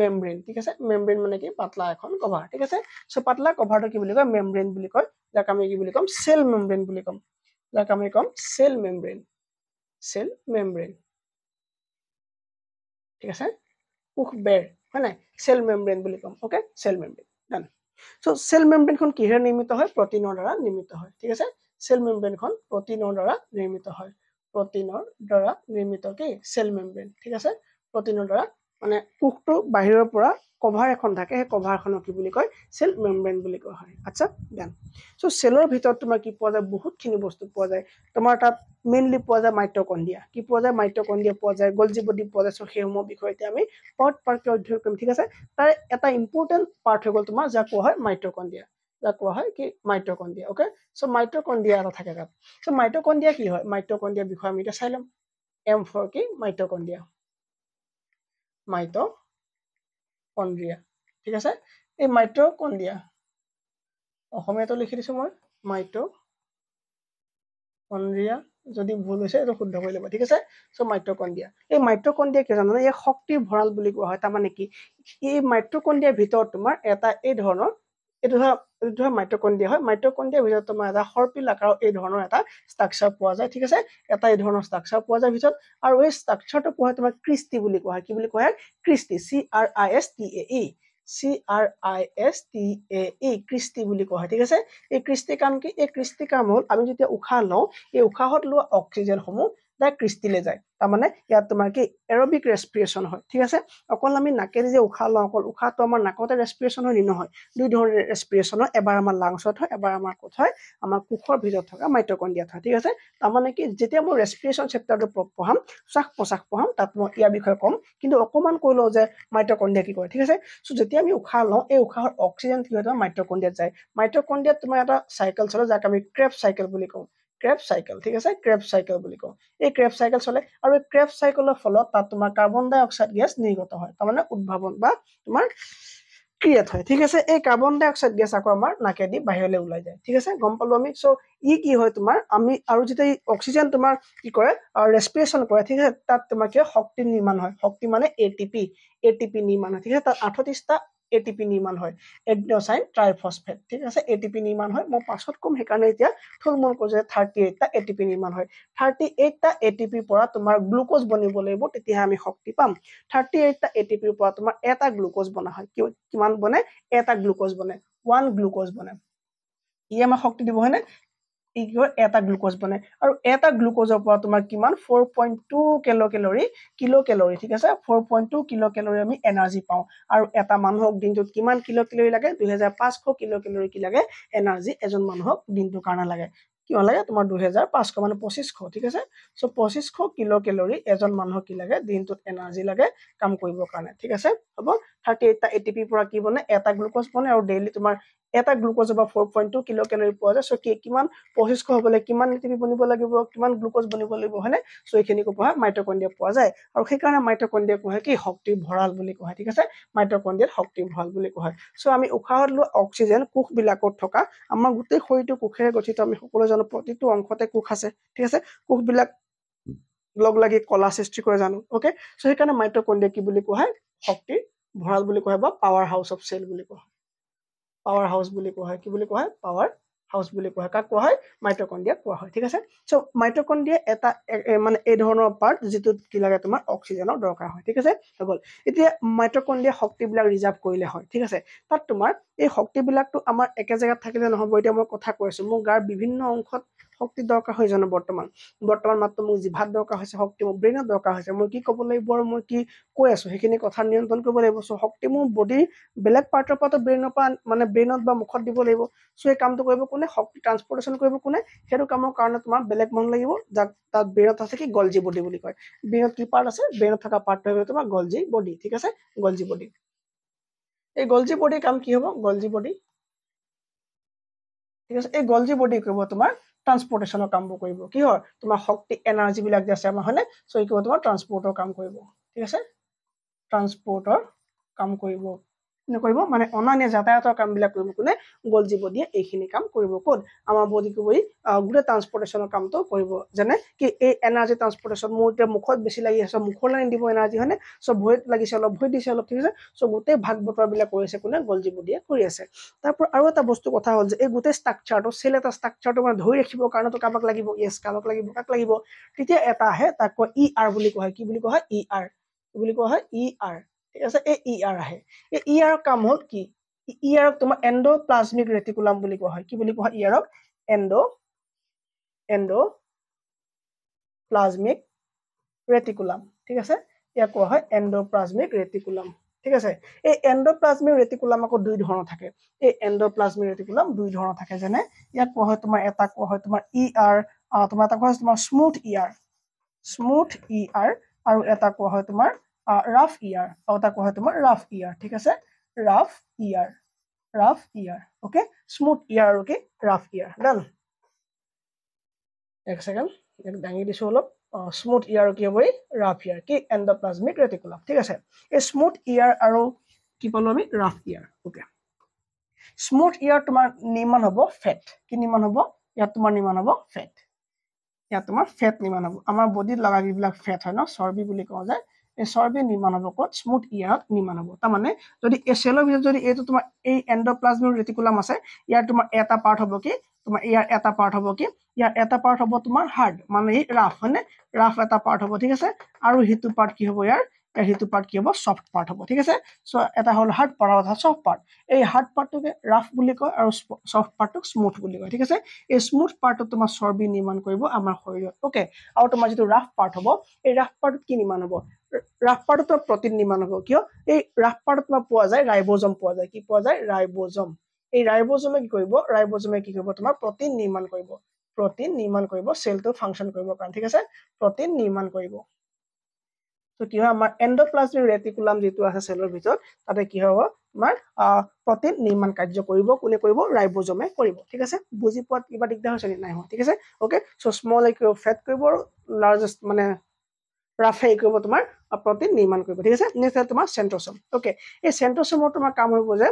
মেমব্ৰেইন ঠিক আছে মেমব্ৰেইন মানে কি পাতলা এখন কভাৰ ঠিক আছে চ' পাতলা কভাৰটো কি বুলি কয় মেমব্ৰেইন বুলি কয় যাক আমি কি বুলি ক'ম চেল মেমব্ৰেইন বুলি ক'ম যাক আমি ক'ম চেল মেমব্ৰেইন cell membrane. ঠিক আছে উখ বেৰ হয় নাই চেল মেমব্ৰেইন বুলি ক'ম okay cell membrane done so' cell মেমব্ৰেইনখন কিহেৰে নিৰ্মিত হয় প্ৰটিনৰ দ্বাৰা নিৰ্মিত হয় ঠিক আছে চেল মেমব্ৰেইনখন প্ৰটিনৰ দ্বাৰা নিৰ্মিত হয় প্ৰটিনৰ দ্বাৰা নিৰ্মিত কি চেল মেমব্ৰেইন ঠিক আছে প্ৰটিনৰ দ্বাৰা মানে কোষটো বাহিৰৰ পৰা কভাৰ এখন থাকে সেই কভাৰখনক কি বুলি কয় চেল মেমব্ৰেন বুলি কোৱা হয় আচ্ছা ডেন চ' চেলৰ ভিতৰত তোমাৰ কি পোৱা যায় বহুতখিনি বস্তু পোৱা যায় তোমাৰ তাত মেইনলি পোৱা যায় মাইট্ৰকণ্ডিয়া কি পোৱা যায় মাইট্ৰকণ্ডিয়া পোৱা যায় গ'ল গলজিবডি পোৱা যায় চ' সেইসমূহৰ বিষয়ে এতিয়া আমি পাৰ্ট পাৰ্টকে অধ্যয়ন কৰিম ঠিক আছে তাৰে এটা ইম্পৰ্টেণ্ট পাৰ্ট হৈ গ'ল তোমাৰ যাক কোৱা হয় মাইট্ৰকণ্ডিয়া যাক কোৱা হয় কি মাইট্ৰকণ্ডিয়া অ'কে চ' মাইট্ৰকণ্ডিয়া এটা থাকে তাত চ' মাইট্ৰকণ্ডিয়া কি হয় মাইট্ৰকণ্ডিয়াৰ বিষয়ে আমি এতিয়া চাই ল'ম এম ফৰ কি মাইট্ৰকণ্ডিয়া মাইট্ৰকন্ড্ৰিয়া ঠিক আছে এই অসমীয়াটো লিখি দিছো মানে মাইট্ৰকন্ড্ৰিয়া যদি ভুল হৈছে এইটো শুদ্ধ কৰি লোক ঠিক আছে সো মাইট্ৰকন্ড্ৰিয়া এই মাইট্ৰকন্ড্ৰিয়া কি জানো ইয়াক শক্তি ভঁৰাল বুলি কোৱা হয় তাৰমানে কি এই মাইট্ৰকন্ড্ৰিয়াৰ ভিতৰত তোমাৰ এটা এই ধৰণৰ এইটো ধৰনেৰ ধৰা মাইট্ৰকণ্ডিয়া হয় মাইট্ৰকণ্ডিয়াৰ ভিতৰত তোমাৰ এটা হৰপিল আকাৰৰ এই ধৰণৰ এটা ষ্ট্ৰাকচাৰ পোৱা যায় ঠিক আছে এটা এই ধৰণৰ ষ্ট্ৰাকচাৰ পোৱা যায় ভিতৰত আৰু এই ষ্ট্ৰাকচাৰটো পোৱা হয় তোমাৰ কৃষ্টি বুলি কোৱা হয় কি বুলি কোৱা হয় cristae C R I S T A E C R I S T A E cristae বুলি কোৱা হয় ঠিক আছে এই কৃষ্টি কাম কি এই কৃষ্টি কাম হ'ল আমি যেতিয়া উশাহ লওঁ এই উশাহত লোৱা অক্সিজেনসমূহ ডাইৰেক্ট কৃষ্টিলৈ যায় তাৰমানে ইয়াত তোমাৰ কি এৰবিক ৰেছপিৰেশ্যন হয় ঠিক আছে অকল আমি নাকেদি যে উশাহ লওঁ অকল উশাহটো আমাৰ নাকতে ৰেছপিৰেশ্যন হয় নি নহয় দুই ধৰণৰ ৰেছপিৰেশ্যন হয় এবাৰ আমাৰ লাংছত হয় এবাৰ আমাৰ ক'ত হয় আমাৰ কোষৰ ভিতৰত থকা মাইট্ৰকণ দিয়াত হয় ঠিক আছে তাৰমানে কি যেতিয়া মই ৰেছপিৰেশ্যন চেপ্টাৰটো পঢ়াম শ্বাস প্ৰশ্বাস পঢ়াম তাত মই ইয়াৰ বিষয়ে ক'ম কিন্তু অকণমান কৈ লওঁ যে মাইট্ৰকণ্ডিয়া কি কৰে ঠিক আছে চ' যেতিয়া আমি উশাহ লওঁ এই উশাহৰ অক্সিজেন কি হয় তোমাৰ মাইট্ৰকণ্ডিয়াত যায় মাইট্ৰকণ্ডিয়াত তোমাৰ এটা চাইকেল চলে যাক আমি ক্ৰেপ চাইকেল বুলি কওঁ ক্ৰেপ চাইকেল ঠিক আছে ক্ৰেপ চাইকেল বুলি কওঁ এই ক্ৰেপ চাইকেল চলে আৰু এই ক্ৰেপ চাইকেলৰ ফলত তাত তোমাৰ কাৰ্বন ডাই অক্সাইড গেছ নিৰ্গত হয় তাৰমানে উদ্ভাৱন বা তোমাৰ ক্ৰিয়েট হয় ঠিক আছে এই কাৰ্বন ডাই অক্সাইড গেছ আকৌ আমাৰ নাকেদি বাহিৰলৈ ওলাই যায় ঠিক আছে গম পালো আমি চ' ই কি হয় তোমাৰ আমি আৰু যেতিয়া এই অক্সিজেন তোমাৰ কি কৰে ৰেচপিৰেশ্যন কৰে ঠিক আছে তাত তোমাৰ কি হয় শক্তি নিৰ্মাণ হয় শক্তি মানে A T P A T P নিৰ্মাণ হয় ঠিক আছে তাত আঠত্ৰিছটা এ নিৰ্মাণ হয় এডিনচাইন ট্ৰাইফচফেট ঠিক আছে এ নিৰ্মাণ হয় মই পাছত ক'ম সেইকাৰণে এতিয়া থুলমূল কৈছোঁ যে থাৰ্টি এইটটা নিৰ্মাণ হয় থাৰ্টি এইটটা এ পৰা তোমাৰ গ্লুক'জ বনিব লাগিব তেতিয়া আমি শক্তি পাম থাৰ্টি এইটটা এ টি পিৰ পৰা তোমাৰ এটা গ্লুক'জ বনা হয় কিমান বনে এটা গ্লুক'জ বনে ওৱান গ্লুক'জ বনে ই আমাক শক্তি দিব হয়নে ই কি হয় এটা গ্লুক'জ বনায় আৰু এটা গ্লুক'জৰ পৰা তোমাৰ কিমান ফ'ৰ পইণ্ট টু কেলো কেলৰি কিলো কেলৰি ঠিক আছে four point two kilocalorie আমি এনাৰ্জি পাওঁ আৰু এটা মানুহক দিনটোত কিমান কিলো কেলৰি লাগে দুহেজাৰ পাঁচশ কিলো কেলৰি কি লাগে এনাৰ্জি এজন মানুহক দিনটোৰ কাৰণে লাগে কিমান লাগে তোমাৰ দুহেজাৰ পাঁচশ মানে পঁচিছশ ঠিক আছে চ' পঁচিছশ কিলো কেলৰি এজন মানুহক কি লাগে দিনটোত এনাৰ্জি লাগে কাম কৰিবৰ কাৰণে ঠিক আছে হ'ব থাৰ্টি এইটটা এ টি পিৰ পৰা কি বনে এটা গ্লুক'জ বনে আৰু ডেইলি তোমাৰ এটা গ্লুক'জৰ পৰা four point two kilocalorie পোৱা যায় চ' কি কিমান পঁচিছশ হ'বলৈ কিমান এ টি পি বনিব লাগিব কিমান গ্লুক'জ বনিব লাগিব হয়নে চ' এইখিনি কোৱা হয় মাইট্ৰকণ্ডিয়া পোৱা যায় আৰু সেইকাৰণে মাইট্ৰকণ্ডিয়া কোৱা হয় কি শক্তিৰ ভঁৰাল বুলি কোৱা হয় ঠিক আছে মাইট্ৰকণ্ডিয়াত শক্তিৰ ভঁৰাল বুলি কোৱা হয় চ' আমি উশাহত লোৱা অক্সিজেন কোষবিলাকত থকা আমাৰ গোটেই শৰীৰটো কোষেৰে গঠিত আমি সকলোৱে জানো প্ৰতিটো অংশতে কোষ আছে ঠিক আছে কোষবিলাক লগ লাগি কলা সৃষ্টি কৰে জানো অ'কে চ' সেইকাৰণে মাইট্ৰকণ্ডিয়া কি বুলি কোৱা হয় শক্তিৰ ভঁৰাল বুলি কয় বা পাৱাৰ হাউচ অফ চেল বুলি কয় পাৱাৰ হাউচ বুলি কোৱা হয় কি বুলি কোৱা হয় পাৱাৰ হাউচ বুলি কোৱা হয় কাক কোৱা হয় মাইট্ৰকণ্ডিয়া কোৱা হয় ঠিক আছে চ' মাইট্ৰকণ্ডিয়া এটা মানে এই ধৰণৰ পাৰ্ট যিটোত কি লাগে তোমাৰ অক্সিজেনৰ দৰকাৰ হয় ঠিক আছে হৈ গ'ল এতিয়া মাইট্ৰকণ্ডিয়া শক্তিবিলাক ৰিজাৰ্ভ কৰিলে হয় ঠিক আছে তাত তোমাৰ এই শক্তিবিলাকটো আমাৰ একে জেগাত থাকিলে নহ'ব এতিয়া মই কথা কৈ আছো মোৰ গাৰ বিভিন্ন অংশত শক্তি দৰকাৰ হৈছে জানো বৰ্তমান বৰ্তমান মাত্ৰ মোক জিভাত দৰকাৰ হৈছে শক্তি মোৰ ব্ৰেইনত দৰকাৰ হৈছে মই কি ক'ব লাগিব আৰু মই কি কৈ আছোঁ সেইখিনি কথা নিয়ন্ত্ৰণ কৰিব লাগিব চ' শক্তি মোৰ বডিৰ বেলেগ পাৰ্টৰ পৰাতো ব্ৰেইনৰ পৰা মানে ব্ৰেইনত বা মুখত দিব লাগিব চ' সেই কামটো কৰিব কোনে শক্তি ট্ৰান্সপৰ্টেশ্যন কৰিব কোনে সেইটো কামৰ কাৰণে তোমাৰ বেলেগ মন লাগিব যাক তাত ব্ৰেইনত আছে কি গলজি বডি বুলি কয় ব্ৰেইনত কি পাৰ্ট আছে ব্ৰেইনত থকা পাৰ্টটো হৈ গ'ল তোমাৰ গলজি বডি ঠিক আছে গলজি বডি এই গলজি বডি কাম কি হ'ব গলজি বডি ঠিক আছে এই গলজি বডি কৰিব তোমাৰ ট্ৰান্সপৰ্টেশ্যনৰ কামবোৰ কৰিব কি হয় তোমাৰ শক্তি বিলাক যে আছে আমাৰ হয়নে চ' ই কৰিব তোমাৰ ট্ৰান্সপৰ্টৰ কাম কৰিব ঠিক আছে ট্ৰান্সপৰ্টৰ কাম কৰিব নকৰিব মানে অনান্য যাতায়তৰ কামবিলাক কৰিব কোনে গল জীৱ দিয়ে এইখিনি কাম কৰিব ক'ত আমাৰ বডিক বহি গোটেই ট্ৰান্সপৰ্টেশ্যনৰ কামটো কৰিব যেনে কি এই এনাৰ্জি ট্ৰান্সপৰ্টেশ্যন মোৰ এতিয়া মুখত বেছি লাগি আছে মুখৰ লাইন দিব এনাৰ্জি হয়নে চব ভৰিত লাগিছে অলপ ভৰিত দিছে অলপ ঠিক আছে চ' গোটেই ভাগ বিলাক কৰি আছে কোনে গল জীৱ দিয়ে কৰি আছে তাৰপৰা আৰু এটা বস্তু কথা হ'ল যে এই গোটেই ষ্ট্ৰাকচাৰটো চেল এটা ষ্ট্ৰাকচাৰটো মানে ধৰি ৰাখিবৰ কাৰণেতো কাৰোবাক লাগিব ইয়েছ কাৰোবাক লাগিব কাক লাগিব তেতিয়া এটা আহে তাক কয় ই e আৰ বুলি কোৱা হয় কি বুলি কোৱা হয় ই e আৰ কি বুলি কোৱা হয় ই e আৰ ঠিক আছে এই ই e আৰ আহে এই ই e আৰৰ কাম হ'ল কি ই আৰক e তোমাৰ এণ্ড' প্লাজমিক বুলি কোৱা হয় কি বুলি কোৱা হয় E R endo' endoplasmic reticulum ঠিক আছে ইয়াক কোৱা হয় এণ্ড' প্লাজমিক ৰেটিকুলাম ঠিক আছে এই এণ্ড' প্লাজমিক ৰেটিকুলাম আকৌ দুই ধৰণৰ থাকে এই এণ্ড' প্লাজমিক ৰেটিকুলাম দুই ধৰণৰ থাকে যেনে ইয়াক কোৱা হয় তোমাৰ এটা কোৱা হয় তোমাৰ ই আৰ তোমাৰ এটা কোৱা হয় তোমাৰ smooth E R smooth E R আৰু এটা কোৱা হয় তোমাৰ ৰাফ ইয়াৰ আৰু এটা কোৱা হয় তোমাৰ ৰাফ ইয়াৰ ঠিক আছে rough E R rough E R okay smooth E R okay rough E R done এক ছেকেণ্ড দাঙি দিছো অলপ স্মুথ ইয়াৰ কি হ'ব এই ৰাফ ইয়াৰ কি এণ্ডপ্লাজমিক ৰেটিকুলাম ঠিক আছে এই স্মুথ ইয়াৰ আৰু কি পালো আমি rough E R okay smooth E R তোমাৰ নিৰ্মাণ হ'ব ফেট কি নিৰ্মাণ হ'ব ইয়াত তোমাৰ নিৰ্মাণ হ'ব ফেট ইয়াত তোমাৰ ফেট নিৰ্মাণ হ'ব আমাৰ বডিত লগা যিবিলাক ফেট হয় ন চৰ্বি বুলি কোৱা যায় এছৰ বি নিৰ্মাণ হ'ব ক'ত স্মুথ ইয়াৰত নিৰ্মাণ হ'ব তাৰমানে যদি এচেলৰ ভিতৰত যদি এইটো তোমাৰ এই এণ্ড'প্লাজমিক ৰেটিকুলাম আছে ইয়াৰ তোমাৰ এটা পাৰ্ট হ'ব কি তোমাৰ ইয়াৰ এটা পাৰ্ট হ'ব কি ইয়াৰ এটা পাৰ্ট হ'ব তোমাৰ হাৰ্ড মানে এই ৰাফ হয়নে ৰাফ এটা পাৰ্ট হ'ব ঠিক আছে আৰু সেইটো পাৰ্ট কি হ'ব ইয়াৰ ইয়াৰ সেইটো পাৰ্ট কি হ'ব ছফ্ট পাৰ্ট হ'ব ঠিক আছে চ' এটা হ'ল হাৰ্ড পাৰ্ট আৰু এটা ছফ্ট পাৰ্ট এই হাৰ্ড পাৰ্টটোকে ৰাফ বুলি কয় আৰু চফ্ট পাৰ্টটোক স্মুথ বুলি কয় ঠিক আছে এই স্মুথ পাৰ্টটোত তোমাৰ চৰ্বি নিৰ্মাণ কৰিব আমাৰ শৰীৰত অ'কে আৰু তোমাৰ যিটো ৰাফ পাৰ্ট হ'ব এই ৰাফ পাৰ্টটোত কি নিৰ্মাণ হ'ব ৰাজপাতত তোমাৰ প্ৰটিন নিৰ্মাণ হ'ব কিয় এই ৰাজপাতত তোমাৰ পোৱা যায় ৰাইবজম পোৱা যায় কি পোৱা যায় ৰাইবজম এই ৰাইবজমে কি কৰিব ৰাইবজমে কি কৰিব তোমাৰ প্ৰটিন নিৰ্মাণ কৰিব প্ৰটিন নিৰ্মাণ কৰিব চেলটো ফাংচন কৰিবৰ কাৰণে ঠিক আছে প্ৰটিন নিৰ্মাণ কৰিব কি হয় আমাৰ এণ্ডপ্লাজমিক ৰেটিকুলাম যিটো আছে চেলৰ ভিতৰত তাতে কি হ'ব আমাৰ প্ৰটিন নিৰ্মাণ কাৰ্য কৰিব কোনে কৰিব ৰাইবজমে কৰিব ঠিক আছে বুজি পোৱাত কিবা দিগদাৰ হৈছে নেকি নাই হোৱা ঠিক আছে অ'কে চ' স্মল ফেট কৰিব আৰু লাৰ্জেষ্ট মানে ৰাফ হেৰি কৰিব তোমাৰ প্ৰটিন নিৰ্মাণ কৰিব ঠিক আছে নেক্সট আছে তোমাৰ চেণ্ট্ৰ'চম অ'কে এই চেণ্ট্ৰ'চমৰ তোমাৰ কাম হ'ব যে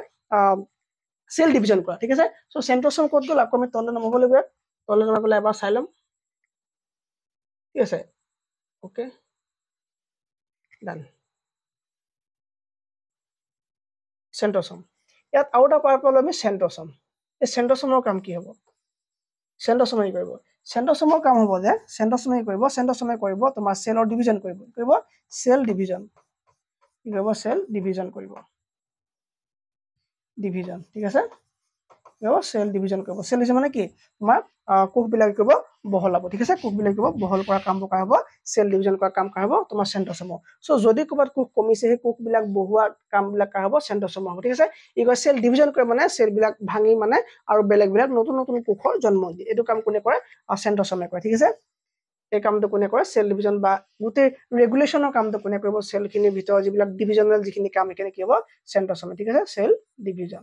চেল ডিভিজন কৰা ঠিক আছে চ' চেণ্ট্ৰ'চম ক'ত গ'ল আকৌ আমি তললৈ নমাব লাগিব তললৈ নমাই পেলাই এবাৰ চাই ল'ম ঠিক আছে অ'কে ডান চেণ্ট্ৰ'চম ইয়াত আৰু এটা পাৰ পালোঁ আমি চেণ্ট্ৰ'চম এই চেণ্ট্ৰ'চমৰ কাম কি হ'ব চেণ্ট্ৰ'চম হেৰি কৰিব চেণ্ট্ৰচমৰ কাম হ'ব যে চেণ্ট্ৰচমে কৰিব চেণ্ট্ৰচমে কৰিব তোমাৰ চেলৰ ডিভিজন কৰিব কৰিব চেল ডিভিজন কি কৰিব চেল ডিভিজন কৰিব ডিভিজন ঠিক আছে হ'ব চেল ডিভিজন কৰিব চেল ডিভিজন মানে কি তোমাৰ কোষবিলাক কৰিব হব ঠিক আছে কোষবিলাক কৰিব বহল কৰা কামবোৰ কৰা হ'ব চেল ডিভিজন কৰা কাম কৰা হ'ব তোমাৰ চেণ্টচমক চ' যদি ক'ৰবাত কোষ কমিছে সেই কোষবিলাক বহোৱা কামবিলাক কৰা হ'ব হব ঠিক আছে ই কয় চেল ডিভিজন কৰে মানে চেলবিলাক ভাঙি মানে আৰু বেলেগবিলাক নতুন নতুন কোষৰ জন্ম দিয়ে এইটো কাম কোনে কৰে চেণ্টচমে কৰে ঠিক আছে এই কামটো কোনে কৰে চেল ডিভিজন বা গোটেই ৰেগুলেশ্যনৰ কামটো কোনে কৰিব চেলখিনিৰ ভিতৰত যিবিলাক ডিভিজনেল যিখিনি কাম সেইখিনি কি হ'ব চেণ্টচমে ঠিক আছে cell division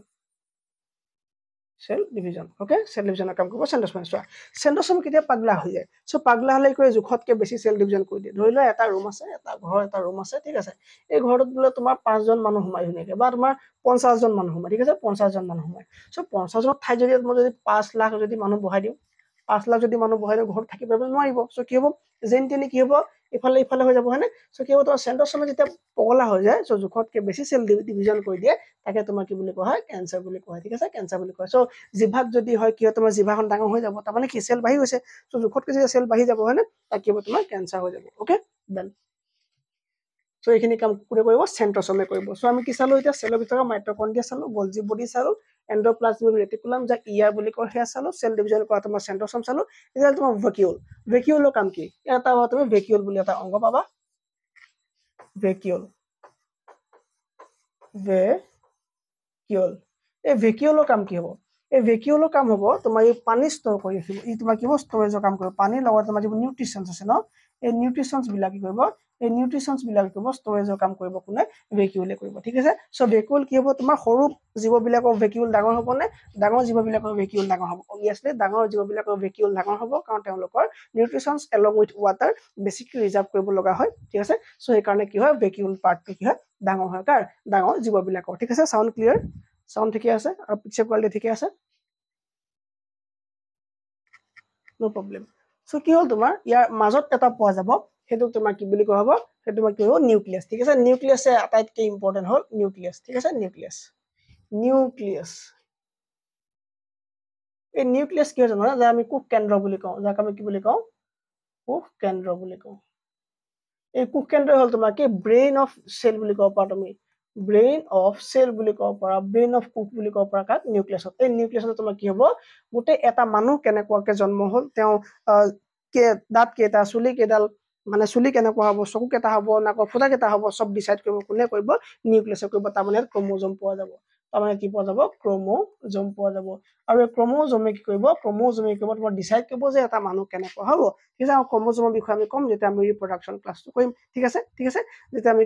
cell division okay cell ডিভিজনৰ কাম কৰিব চেণ্ডছমেন চোৱা চেণ্ডছমেন কেতিয়া পাগলা হৈ যায় চ' পাগলা হ'লে কৰে জোখতকৈ বেছি চেল ডিভিজন কৰি দিয়ে ধৰি লোৱা এটা ৰুম আছে এটা ঘৰ এটা ৰুম আছে ঠিক আছে এই ঘৰটোত বোলে তোমাৰ পাঁচজন মানুহ সোমায় ধুনীয়াকৈ বা তোমাৰ পঞ্চাছজন মানুহ সোমায় ঠিক আছে পঞ্চাছজন মানুহ সোমায় চ' পঞ্চাছজনৰ ঠাইত যদি মই যদি পাঁচ লাখ যদি মানুহ বহাই দিওঁ পাঁচ লাখ যদি মানুহ বহাই দিওঁ ঘৰত থাকিব নোৱাৰিব চ' কি হ'ব যেন তেনে কি হ'ব ইফালে ইফালে হৈ যাব হয়নে চ' কি হ'ব তোমাৰ চেণ্টৰ চমে যেতিয়া পগলা হৈ যায় চ' জোখতকৈ বেছি চেল ডিভিজন কৰি দিয়ে তাকে তোমাৰ কি বুলি কোৱা হয় কেঞ্চাৰ বুলি কোৱা হয় ঠিক আছে কেঞ্চাৰ বুলি কোৱা হয় চ' জিভাক যদি হয় কি হয় তোমাৰ জিভাখন ডাঙৰ হৈ যাব তাৰমানে কি চেল বাঢ়ি গৈছে চ' জোখতকৈ যেতিয়া চেল বাঢ়ি যাব হয়নে তাক কি হ'ব তোমাৰ কেঞ্চাৰ হৈ যাব অ'কে ডান চ' এইখিনি কাম কোনে কৰিব চেণ্ট্ৰচমে কৰিব চ' আমি কি চালোঁ এতিয়া চেলৰ ভিতৰত মাইট্ৰকণ্ডিয়া চালোঁ গলজি বডি চালোঁ এণ্ড প্লাজমিক ৰেটিকুলাম যাক ইয়াৰ e বুলি কয় সেয়া চালোঁ চেল ডিভিজন কৰা তোমাৰ চেণ্ট্ৰচম চালোঁ এতিয়া তোমাৰ ভেকিউল ভেকিউলৰ কাম কি এটা তুমি ভেকিউল বুলি এটা অংগ পাবা ভেকিউল ভে কিয়ল এই ভেকিউলৰ কাম কি হ'ব এই ভেকিউলৰ কাম হ'ব তোমাৰ এই পানী ষ্ট'ৰ কৰি ৰাখিব ই তোমাৰ কি হ'ব ষ্ট'ৰেজৰ কাম কৰিব পানীৰ লগত তোমাৰ যিবোৰ নিউট্ৰিশ্যনছ আছে ন এই নিউট্ৰিশ্যনছবিলাক কি কৰিব এই বিলাক কি হ'ব ষ্ট'ৰেজৰ কাম কৰিব কোনে ভেকিউলে কৰিব ঠিক আছে চ' ভেকিউল কি হ'ব তোমাৰ সৰু জীৱবিলাকৰ ভেকিউল ডাঙৰ হ'বনে ডাঙৰ জীৱবিলাকৰ ভেকিউল ডাঙৰ হ'ব অভিয়াছলি ডাঙৰ জীৱবিলাকৰ ভেকিউল ডাঙৰ হ'ব কাৰণ তেওঁলোকৰ নিউট্ৰিশ্যনছ এলং উইথ ৱাটাৰ বেছিকৈ ৰিজাৰ্ভ কৰিব লগা হয় ঠিক আছে চ' সেইকাৰণে কি হয় ভেকিউল পাৰ্টটো কি হয় ডাঙৰ হয় কাৰ ডাঙৰ জীৱ বিলাকৰ ঠিক আছে চাউণ্ড ক্লিয়াৰ চাউণ্ড ঠিকে আছে আৰু পিকচাৰ কোৱালিটি ঠিকে আছে ন' প্ৰব্লেম চ' কি হ'ল তোমাৰ ইয়াৰ মাজত এটা পোৱা যাব সেইটো তোমাৰ কি বুলি কোৱা হ'ব সেইটো তোমাৰ কি হ'ব নিউক্লিয়াছ ঠিক আছে নিউক্লিয়াছে আটাইতকৈ ইম্পৰ্টেণ্ট হ'ল নিউক্লিয়াছ ঠিক আছে নিউক্লিয়াছ নিউক্লিয়াছ এই নিউক্লিয়াছ কি হয় জানো যাক আমি কোষ কেন্দ্ৰ বুলি কওঁ যাক আমি কি বুলি কওঁ কোষ কেন্দ্ৰ বুলি কওঁ এই কোষ কেন্দ্ৰই হ'ল তোমাৰ কি ব্ৰেইন অফ চেল বুলি ক'ব পাৰা তুমি ব্ৰেইন অফ চেল বুলি ক'ব পাৰা ব্ৰেইন অফ কোষ বুলি ক'ব পাৰা কাক নিউক্লিয়াছত এই নিউক্লিয়াছত তোমাৰ কি হ'ব গোটেই এটা মানুহ কেনেকুৱাকে জন্ম হ'ল তেওঁ দাঁত কেইটা চুলি কেইডাল মানে চুলি কেনেকুৱা হ'ব চকু কেইটা হ'ব নাকৰ ফুটা কেইটা হ'ব চব ডিচাইড কৰিব কোনে কৰিব নিউক্লিয়াছে কৰিব তাৰমানে ক্ৰমজম পোৱা যাব তাৰমানে কি পোৱা যাব ক্ৰমজম পোৱা যাব আৰু এই ক্ৰমজমে কি কৰিব ক্ৰমজমে কৰিব তোমাৰ কৰিব যে এটা মানুহ কেনেকুৱা হ'ব ঠিক আছে আৰু ক্ৰমজমৰ বিষয়ে আমি ক'ম যেতিয়া আমি ৰিপ্ৰডাকশ্যন ক্লাছটো কৰিম ঠিক আছে ঠিক আছে যেতিয়া আমি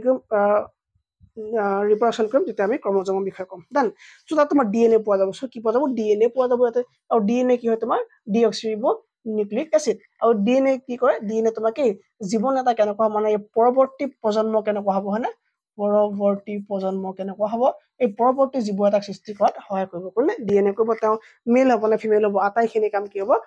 ৰিপ্ৰডাকশ্যন কৰিম তেতিয়া আমি ক্ৰমজমৰ বিষয়ে ক'ম ডান তাত তোমাৰ ডি এন এ পোৱা যাব চ' কি পোৱা যাব ডি এন এ পোৱা যাব ইয়াতে আৰু ডি এন এ কি হয় তোমাৰ ডি অক্সিৰিব নিউক্লিক এচিড আৰু ডি এন এ কি কৰে ডি এন এ তোমাৰ কি জীৱন এটা কেনেকুৱা মানে এই পৰৱৰ্তী প্ৰজন্ম কেনেকুৱা হ'ব হয়নে পৰৱৰ্তী প্ৰজন্ম কেনেকুৱা হ'ব এই পৰৱৰ্তী জীৱ এটাক সৃষ্টি কৰাত সহায় কৰিব কোনে ডি এন এ কৰিব তেওঁ মেল হব নে ফিমেল হ'ব আটাইখিনি কাম কি হ'ব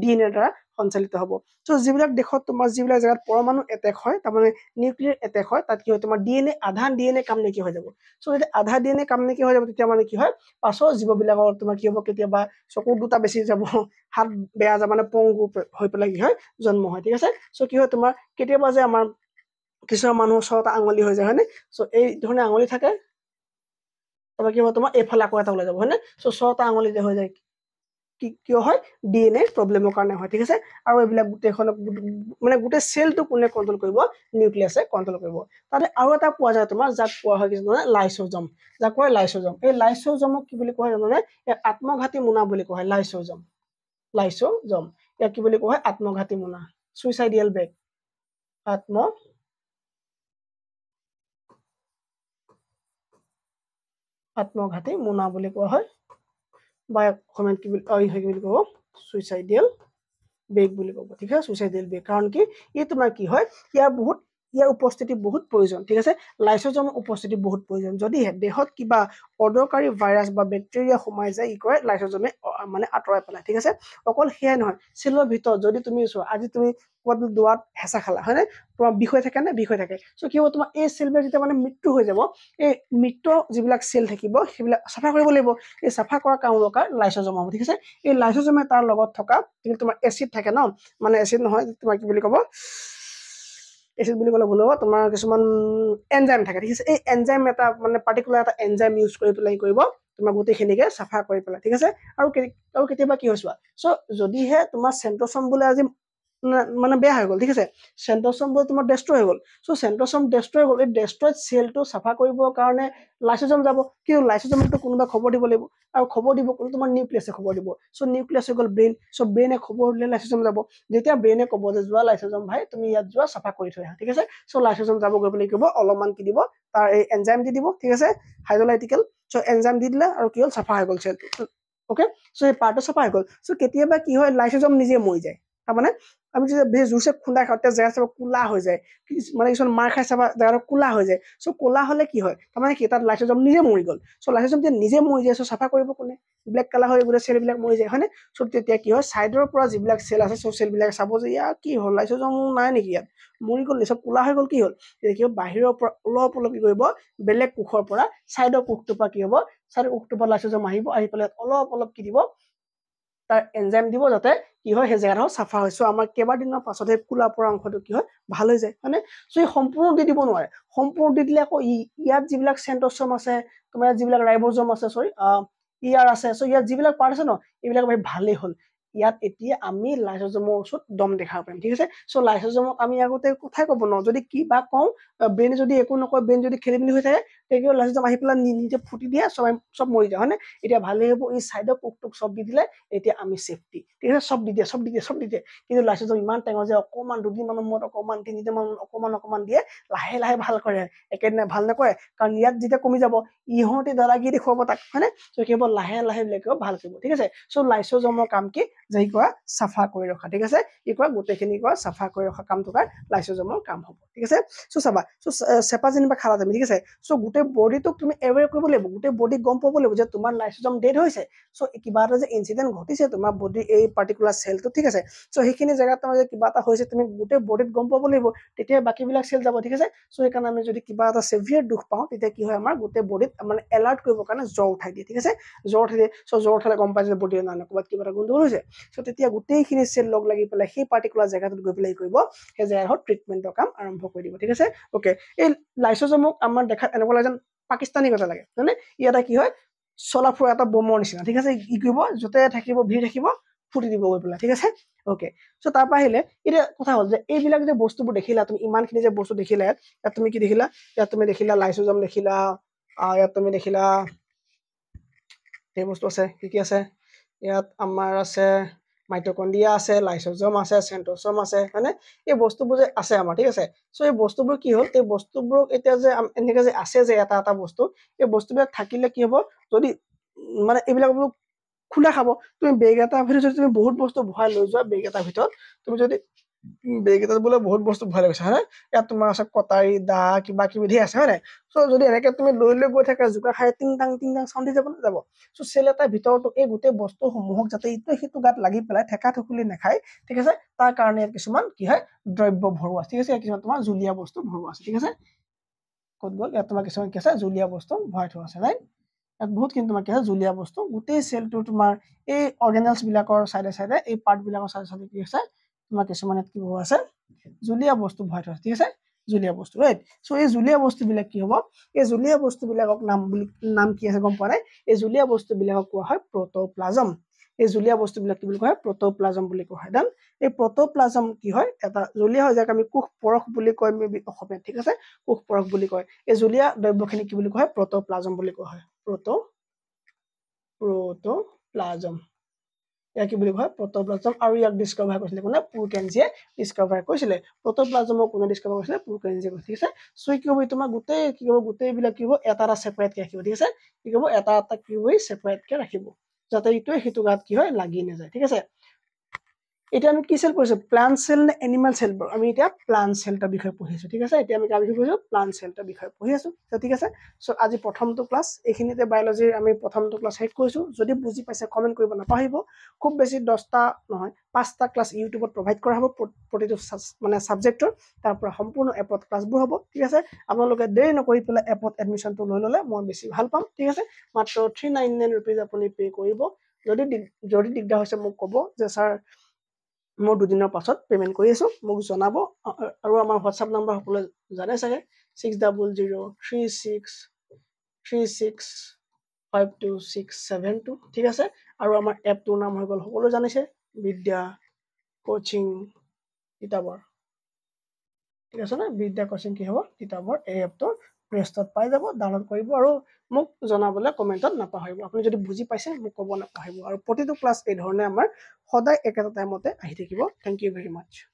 ডি এন এৰ দ্বাৰা সঞ্চালিত হ'ব চ' যিবিলাক দেশত তোমাৰ যিবিলাক জেগাত পৰমাণু এটেক হয় তাৰমানে নিউক্লিয়াৰ এটেক হয় তাত কি হয় তোমাৰ ডি এ আধা ডি কাম নেকি হৈ যাব চ' যদি আধা ডি এন এ কাম নেকি হৈ যাব তেতিয়া মানে কি হয় পাছৰ জীৱবিলাকৰ তোমাৰ কি হ'ব কেতিয়াবা চকু দুটা বেছি যাব হাত বেয়া যাব মানে পংগু হৈ পেলাই কি হয় জন্ম হয় ঠিক আছে চ' কি হয় তোমাৰ কেতিয়াবা যে আমাৰ কিছুমান মানুহ ছটা আঙুলি হৈ যায় হয়নে চ' এই ধৰণে আঙুলি থাকে তাৰপৰা কি হ'ব তোমাৰ এইফালে আকৌ এটা ওলাই যাব হয়নে চ' ছটা আঙুলি যে হৈ যায় কি কিয় হয় ডি এন এৰ প্ৰব্লেমৰ কাৰণে হয় ঠিক আছে আৰু এইবিলাক গোটেইখনক মানে গোটেই চেলটো কোনে কণ্ট্ৰল কৰিব নিউক্লিয়াছে কণ্ট্ৰল কৰিব তাতে আৰু এটা পোৱা যায় তোমাৰ যাক কোৱা হয় কিছুমানে লাইচজম যাক কোৱা হয় লাইচজম এই লাইচজমক কি বুলি কোৱা হয় মানে আত্মঘাতী মোনা বুলি কোৱা হয় লাইচজম লাইচজম ইয়াক কি বুলি কোৱা হয় আত্মঘাতী মোনা চুইচাইডিয়েল বেগ আত্ম আত্মঘাতী মোনা বুলি কোৱা হয় বা অসমীয়াত কি বুলি অ কি ক'ব চুইচাইডেল বেগ বুলি ক'ব ঠিক আছে চুইচাইডেল বেগ কাৰণ কি ই তোমাৰ কি হয় ইয়াৰ বহুত ইয়াৰ উপস্থিতি বহুত প্ৰয়োজন ঠিক আছে লাইচজমৰ উপস্থিতি বহুত প্ৰয়োজন যদিহে দেহত কিবা অদৰকাৰী ভাইৰাছ বা বেক্টেৰিয়া সোমাই যায় ই কৰে লাইচজমে মানে আঁতৰাই পেলায় ঠিক আছে অকল সেয়াই নহয় চিলৰ ভিতৰত যদি তুমি চোৱা আজি তুমি দুৱাত হেঁচা খালা হয়নে তোমাৰ বিষয় থাকে নে বিষয় থাকে চ' কি হ'ব তোমাৰ এই চেলবিলাক যেতিয়া মানে মৃত্যু হৈ যাব এই মৃত্যু যিবিলাক চেল থাকিব সেইবিলাক চাফা কৰিব লাগিব এই চাফা কৰা কাম দৰকাৰ লাইচজম হ'ব ঠিক আছে এই লাইচজমে তাৰ লগত থকা যিটো তোমাৰ এচিড থাকে ন মানে এচিড নহয় তোমাৰ কি বুলি ক'ব এচিড বুলি ক'লে ভুল হ'ব তোমাৰ কিছুমান এনজাইম থাকে ঠিক আছে এই এনজাইম এটা মানে পাৰ্টিকুলাৰ এটা এনজাইম ইউজ কৰি পেলাই কৰিব তোমাৰ গোটেইখিনিকে চাফা কৰি পেলাই ঠিক আছে আৰু কেতিয়াবা কি হৈছোঁ চ' যদিহে তোমাৰ চেণ্ট্ৰচম বোলে আজি মানে বেয়া হৈ গ'ল ঠিক আছে চেণ্ট্ৰচমবোৰ তোমাৰ ডেষ্ট্ৰয় হৈ গ'ল চ' চেণ্ট্ৰচম ডেষ্ট্ৰয় হৈ গ'ল এই ডেষ্ট্ৰয়ড চেলটো চাফা কৰিবৰ কাৰণে লাইচজম যাব কিন্তু লাইচজমটো কোনোবাই খবৰ দিব লাগিব আৰু খবৰ দিব ক'লে তোমাৰ নিউক্লিয়াছে খবৰ দিব চ' নিউক্লিয়াছ হৈ গ'ল ব্ৰেইন চ' ব্ৰেইনে খবৰ দিলে লাইচেজম যাব যেতিয়া ব্ৰেইনে ক'ব যে যোৱা লাইচজম ভাই তুমি ইয়াত যোৱা চাফা কৰি থৈ আহা ঠিক আছে চ' লাইচেজম যাব গৈ পেলাই কি হ'ব অলপমান কি দিব তাৰ এই এনজাইম দি দিব ঠিক আছে হাইড্ৰলাইটিকেল চ' এনজাইম দি দিলে আৰু কি হ'ল চাফা হৈ গ'ল চেলটো অ'কে চ' এই পাৰ্টটো চাফা হৈ গ'ল চ' কেতিয়াবা কি হয় লাইচজম নিজে মৰি যায় তাৰমানে আমি বেছি জোৰচে খুন্দা খাওঁ তেতিয়া জেগা চাব ক'লা হৈ যায় মানে কিছুমান মাৰ খাই চাবা জেগাটো ক'লা হৈ যায় চ' ক'লা হ'লে কি হয় তাৰমানে কি তাত লাইচেঞ্চম নিজে মৰি গ'ল চ' লাইচেঞ্চম যেতিয়া নিজে মৰি যায় চ' চাফা কৰিব কোনে ব্লেক কালাৰ হৈ গোটেই চেলবিলাক মৰি যায় হয়নে চ' তেতিয়া কি হয় ছাইডৰ পৰা যিবিলাক চেল আছে চ' চেলবিলাক চাব যে ইয়াৰ কি হ'ল লাইচেঞ্চমো নাই নেকি ইয়াত মৰি গ'ল চব ক'লা হৈ গ'ল কি হ'ল তেতিয়া কি হ'ব বাহিৰৰ পৰা অলপ অলপ কি কৰিব বেলেগ কোষৰ পৰা ছাইডৰ কোষটোৰ পৰা কি হ'ব ছাইডৰ কোষটোৰ পৰা লাইচেঞ্চম আহিব আহি পেলাই অলপ অলপ কি দিব তাৰ এনজাইম দিব যাতে কি হয় সেই জেগাডোখৰ চাফা হয় চ' আমাৰ কেইবাদিনৰ পাছতহে কোলা পৰা অংশটো কি হয় ভাল হৈ যায় মানে চ' ই সম্পূৰ্ণ দি দিব নোৱাৰে সম্পূৰ্ণ দি দিলে আকৌ ইয়াত যিবিলাক চেণ্টছম আছে তোমাৰ ইয়াত যিবিলাক ৰাইবজম আছে চৰি ই e আছে চ' ইয়াত যিবিলাক পাৰ্ট আছে ন এইবিলাক ভাবি ভালেই হ'ল ইয়াত এতিয়া আমি লাইচজমৰ ওচৰত দম দেখাব পাৰিম ঠিক আছে চ' লাইচজমক আমি আগতে কথাই ক'ব নোৱাৰোঁ যদি কিবা কওঁ ব্ৰেইন যদি একো নকয় ব্ৰেইন যদি খেলি মেলি হৈ থাকে টেকিও লাষ্ট আহি পেলাই নিজে ফুটি দিয়ে চব চব মৰি যায় হয়নে এতিয়া ভালেই হ'ব এই চাইডৰ পোক টোক চব দি দিলে এতিয়া আমি চেফটি ঠিক আছে চব দি দিয়ে চব দি দিয়ে চব দি দিয়ে কিন্তু লাষ্ট ইমান টেঙৰ যে অকণমান দুদিনমানৰ মূৰত অকণমান তিনিদিনমান অকমান অকমান দিয়ে লাহে লাহে ভাল কৰে একেদিনাই ভাল নকৰে কাৰণ ইয়াত যেতিয়া কমি যাব ইহঁতে দাদা গিয়ে দেখুৱাব তাক হয়নে চ' কেৱল লাহে লাহে লৈকে ভাল কৰিব ঠিক আছে চ' লাইচজমৰ কাম কি যে সি কৰা চাফা কৰি ৰখা ঠিক আছে ই কৰা গোটেইখিনি কোৱা চাফা কৰি ৰখা কামটো কৰা লাইচজমৰ কাম হ'ব ঠিক আছে চ' চাবা চ' চেপা যেনিবা খালা তুমি ঠিক আছে চ' গোটেই বডিটোক তুমি এৱেৰ কৰিব লাগিব গোটেই বডিক গম পাব লাগিব যে তোমাৰ লাইফম ডেড হৈছে চ' কিবা এটা যে ইঞ্চিডেণ্ট ঘটিছে তোমাৰ বডি এই পাৰ্টিকুলাৰ চেলটো ঠিক আছে চ' সেইখিনি জেগাত তোমাৰ যে কিবা এটা হৈছে তুমি গোটেই বডিত গম পাব লাগিব তেতিয়া বাকীবিলাক চেল যাব ঠিক আছে চ' সেইকাৰণে আমি যদি কিবা এটা ছেভিয়াৰ দুখ পাওঁ তেতিয়া কি হয় আমাৰ গোটেই বডিত মানে এলাৰ্ট কৰিবৰ কাৰণে জ্বৰ উঠাই দিয়ে ঠিক আছে জ্বৰ উঠাই দিয়ে চ' জ্বৰ উঠালে গম পাইছে যে বডিৰ নাই ক'ৰবাত কিবা এটা গোন্ধ হৈছে চ' তেতিয়া গোটেইখিনি চেল লগ লাগি পেলাই সেই পাৰ্টিকুলাৰ জেগাটোত গৈ পেলাই কৰিব সেই জেগাত ট্ৰিটমেণ্টৰ কাম আৰম্ভ কৰি দিব ঠিক আছে অ'কে এই লাইচজমক আমাৰ দেখাত এনেকুৱা লাগে এজন পাকিস্তানী কথা লাগে মানে ই এটা কি হয় চলা ফুৰা এটা বমৰ নিচিনা ঠিক আছে ই কৰিব য'তে থাকিব ভিৰ থাকিব ফুটি দিব গৈ পেলাই ঠিক আছে অ'কে চ' তাৰপৰা আহিলে এতিয়া কথা হ'ল যে এইবিলাক যে বস্তুবোৰ দেখিলা তুমি ইমানখিনি যে বস্তু দেখিলা ইয়াত ইয়াত তুমি কি দেখিলা ইয়াত তুমি দেখিলা লাইচুজম দেখিলা ইয়াত তুমি দেখিলা সেই বস্তু আছে কি কি আছে ইয়াত আমাৰ আছে মাইট্ৰকণ্ডিয়া আছে লাইচজম আছে চেণ্ট্ৰচম আছে হয়নে এই বস্তুবোৰ যে আছে আমাৰ ঠিক আছে চ' এই বস্তুবোৰ কি হ'ল এই বস্তুবোৰক এতিয়া যে এনেকৈ যে আছে যে এটা এটা বস্তু এই বস্তুবিলাক থাকিলে কি হ'ব যদি মানে এইবিলাকবোৰ খোলা খাব তুমি বেগ এটাৰ ভিতৰত যদি তুমি বহুত বস্তু ভৰাই লৈ যোৱা বেগ এটাৰ ভিতৰত তুমি যদি বেগ এটাত বোলে বহুত বস্তু ভয় লাগিছে হয়নে ইয়াত তোমাৰ আছে কটাৰী দা কিবা কিবি ধেৰ আছে হয়নে চ' যদি এনেকে তুমি লৈ লৈ গৈ থাকা জোকা খাই তিন টাং তিন টাং চাউণ্ড দি যাব নাযাব চ' চেল এটাৰ ভিতৰতো এই গোটেই বস্তুসমূহক যাতে ইটো সিটো গাত লাগি পেলাই ঠেকা ঠেকুলি নাখায় ঠিক আছে তাৰ কাৰণে ইয়াত কিছুমান কি হয় দ্ৰব্য ভৰোৱা আছে ঠিক আছে কিছুমান তোমাৰ জুলীয়া বস্তু ভৰোৱা আছে ঠিক আছে ক'ত গ'ল ইয়াত তোমাৰ কিছুমান কি আছে জুলীয়া বস্তু ভৰাই থোৱা আছে নাই ইয়াত বহুত কিন্তু তোমাৰ কি আছে জুলীয়া বস্তু গোটেই চেলটোৰ তোমাৰ এই অৰ্গেনেলছবিলাকৰ চাইডে চাইডে এই পাৰ্টবিলাকৰ চাইডে চাইডে কি আছে তোমাৰ কিছুমান কি হ'ব আছে জুলীয়া বস্তু ভৰাই থোৱা ঠিক আছে জুলীয়া বস্তু ৰাইট চ' এই জুলীয়া বস্তুবিলাক কি হ'ব এই জুলীয়া বস্তুবিলাকক নাম বুলি নাম কি আছে গম পোৱা নাই এই জুলীয়া বস্তুবিলাকক কোৱা হয় প্ৰট'প্লাজম এই জুলীয়া বস্তুবিলাক কি বুলি কোৱা হয় প্ৰট'প্লাজম বুলি কোৱা হয় ডান এই প্ৰট'প্লাজম কি হয় এটা জুলীয়া হয় যাক আমি কোষ পৰশ বুলি কয় মেবি অসমীয়াত ঠিক আছে কোষ পৰশ বুলি কয় এই জুলীয়া দ্ৰব্যখিনি কি বুলি কোৱা হয় প্ৰট'প্লাজম বুলি কোৱা হয় প্ৰট' প্ৰট'প্লাজম ইয়াক কি বুলি কয় প্ৰটোপ্লাজম আৰু ইয়াক ডিছকভাৰ কৰিছিলে কোনে পুৰকেঞ্জিয়ে ডিছকভাৰ কৰিছিলে প্ৰটোপ্লাজমক কোনে ডিছকভাৰ কৰিছিলে পুৰকেঞ্জিয়ে কৈছে ঠিক আছে চুই কি হ'ব তোমাৰ গোটেই কি হ'ব গোটেইবিলাক কি হ'ব এটা এটা কে ৰাখিব ঠিক আছে কি ক'ব এটা এটা কি হ'ব ছেপাৰেটকৈ ৰাখিব যাতে ইটোৱে সিটো গাত কি হয় লাগি নাযায় ঠিক আছে এতিয়া আমি কি চেল পঢ়িছোঁ প্লাণ্ট চেল নে এনিমেল চেল আমি এতিয়া প্লাণ্ট চেলটাৰ বিষয়ে পঢ়ি পঢ়িছোঁ ঠিক আছে এতিয়া আমি কাৰ বিষয়ে পঢ়িছোঁ প্লাণ্ট চেলটাৰ বিষয়ে পঢ়ি আছোঁ ঠিক আছে চ' আজি প্ৰথমটো ক্লাছ এইখিনিতে বায়'লজিৰ আমি প্ৰথমটো ক্লাছ শেষ কৰিছোঁ যদি বুজি পাইছে কমেণ্ট কৰিব নাপাহিব খুব বেছি দহটা নহয় পাঁচটা ক্লাছ ইউটিউবত প্ৰভাইড কৰা হ'ব প্ৰতিটো মানে ছাবজেক্টৰ তাৰ পৰা সম্পূৰ্ণ এপত ক্লাছবোৰ হ'ব ঠিক আছে আপোনালোকে দেৰি নকৰি পেলাই এপত এডমিশ্যনটো লৈ ল'লে মই বেছি ভাল পাম ঠিক আছে মাত্ৰ থ্ৰী নাইন নাইন ৰুপিজ আপুনি পে' কৰিব যদি যদি দিগদাৰ হৈছে মোক ক'ব যে ছাৰ মই দুদিনৰ পাছত পে'মেণ্ট কৰি আছোঁ মোক জনাব আৰু আমাৰ হোৱাটছআপ নাম্বাৰ সকলোৱে জানে চাগে six double zero' three six three six five two six seven two ঠিক আছে আৰু আমাৰ এপটোৰ নাম হৈ গ'ল সকলোৱে জানিছে বিদ্যা কোচিং কিতাপৰ ঠিক আছে ন বিদ্যা কোচিং কি হ'ব কিতাপৰ এই এপটোৰ প্ৰেষ্টত পাই যাব ডাউনলোড কৰিব আৰু মোক জনাবলৈ কমেণ্টত নাপাহৰিব আপুনি যদি বুজি পাইছে মোক ক'ব নাপাহৰিব আৰু প্ৰতিটো ক্লাছ এইধৰণে আমাৰ সদায় একেটা টাইমতে আহি থাকিব থেংক ইউ ভেৰি মাছ